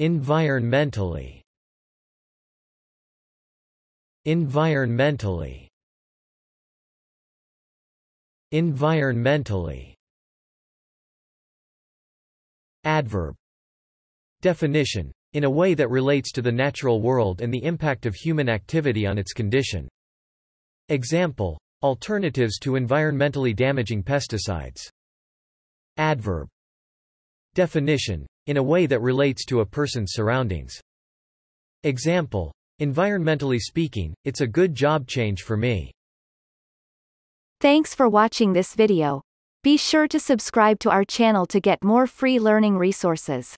Environmentally Environmentally Environmentally Adverb Definition in a way that relates to the natural world and the impact of human activity on its condition. Example, alternatives to environmentally damaging pesticides. Adverb. Definition, in a way that relates to a person's surroundings. Example. Environmentally speaking, it's a good job change for me. Thanks for watching this video. Be sure to subscribe to our channel to get more free learning resources.